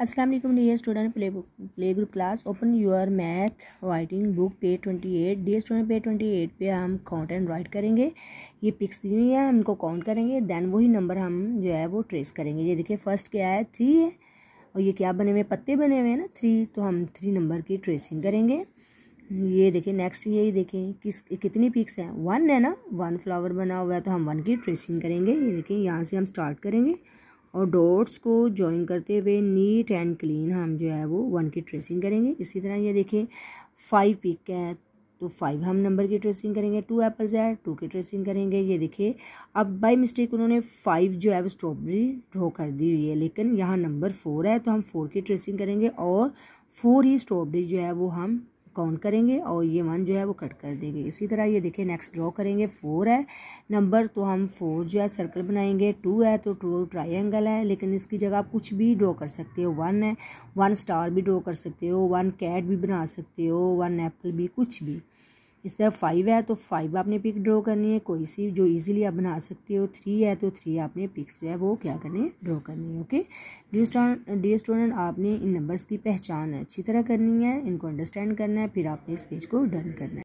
अस्सलाम वालेकुम dear student play book play group class open your math writing book page twenty eight dear student page twenty eight पर हम count and right करेंगे ये pics दी हुई है हमको काउंट करेंगे दैन वही नंबर हम जो है वो ट्रेस करेंगे ये देखिए फर्स्ट क्या है थ्री है और ये क्या बने हुए पत्ते बने हुए हैं ना थ्री तो हम थ्री नंबर की ट्रेसिंग करेंगे ये देखें नेक्स्ट ये देखें किस कितनी पिक्स हैं वन है ना वन फ्लावर बना हुआ है तो हम वन की ट्रेसिंग करेंगे ये देखें यहाँ से हम स्टार्ट करेंगे और डॉट्स को ज्वाइन करते हुए नीट एंड क्लीन हम जो है वो वन की ट्रेसिंग करेंगे इसी तरह ये देखें फाइव पिक है तो फाइव हम नंबर की ट्रेसिंग करेंगे टू एप्पल्स है टू की ट्रेसिंग करेंगे ये देखिए अब बाई मिस्टेक उन्होंने फाइव जो है वो स्ट्रॉबेरी ड्रॉ कर दी हुई है लेकिन यहाँ नंबर फोर है तो हम फोर की ट्रेसिंग करेंगे और फोर ही स्ट्रॉबेरी जो है वो हम काउंट करेंगे और ये वन जो है वो कट कर देंगे इसी तरह ये देखिए नेक्स्ट ड्रॉ करेंगे फोर है नंबर तो हम फोर जो है सर्कल बनाएंगे टू है तो टू ट्राइंगल है लेकिन इसकी जगह आप कुछ भी ड्रॉ कर सकते हो वन है वन स्टार भी ड्रॉ कर सकते हो वन कैट भी बना सकते हो वन एप्पल भी कुछ भी इस तरह फाइव है तो फाइव आपने पिक ड्रॉ करनी है कोई सी जो इजीली आप बना सकते हो थ्री है तो थ्री आपने पिक्स जो है वो क्या करनी है ड्रॉ करनी है ओके डी स्टूडेंट आपने इन नंबर्स की पहचान अच्छी तरह करनी है इनको अंडरस्टैंड करना है फिर आपने इस पेज को डन करना है